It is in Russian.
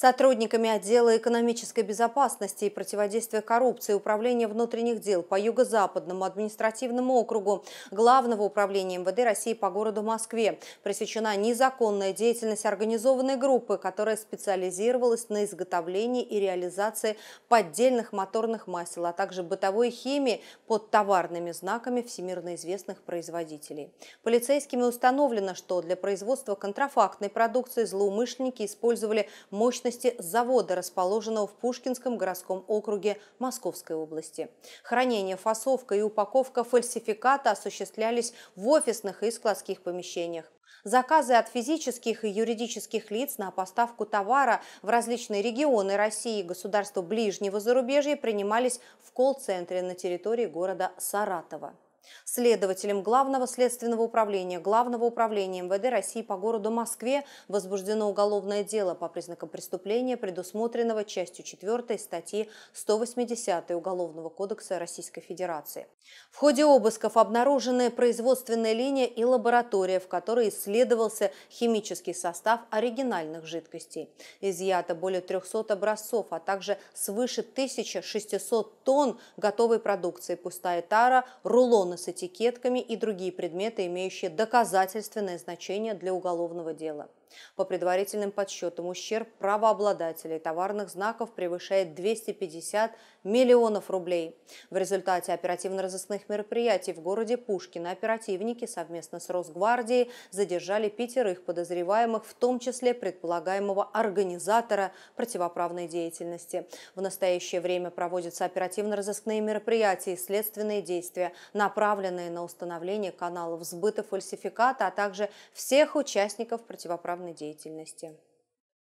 Сотрудниками отдела экономической безопасности и противодействия коррупции Управления внутренних дел по Юго-Западному административному округу Главного управления МВД России по городу Москве пресечена незаконная деятельность организованной группы, которая специализировалась на изготовлении и реализации поддельных моторных масел, а также бытовой химии под товарными знаками всемирно известных производителей. Полицейскими установлено, что для производства контрафактной продукции злоумышленники использовали мощные мощности завода, расположенного в Пушкинском городском округе Московской области. Хранение, фасовка и упаковка фальсификата осуществлялись в офисных и складских помещениях. Заказы от физических и юридических лиц на поставку товара в различные регионы России и государства ближнего зарубежья принимались в колл-центре на территории города Саратова. Следователем Главного следственного управления Главного управления МВД России по городу Москве возбуждено уголовное дело по признакам преступления, предусмотренного частью 4 статьи 180 Уголовного кодекса Российской Федерации. В ходе обысков обнаружены производственная линия и лаборатория, в которой исследовался химический состав оригинальных жидкостей. Изъято более 300 образцов, а также свыше 1600 тонн готовой продукции, пустая тара, рулоны с этикетками и другие предметы, имеющие доказательственное значение для уголовного дела. По предварительным подсчетам, ущерб правообладателей товарных знаков превышает 250 миллионов рублей. В результате оперативно-розыскных мероприятий в городе Пушкина оперативники совместно с Росгвардией задержали пятерых подозреваемых, в том числе предполагаемого организатора противоправной деятельности. В настоящее время проводятся оперативно-розыскные мероприятия и следственные действия, направленные на установление каналов сбыта фальсификата, а также всех участников противоправной правной деятельности.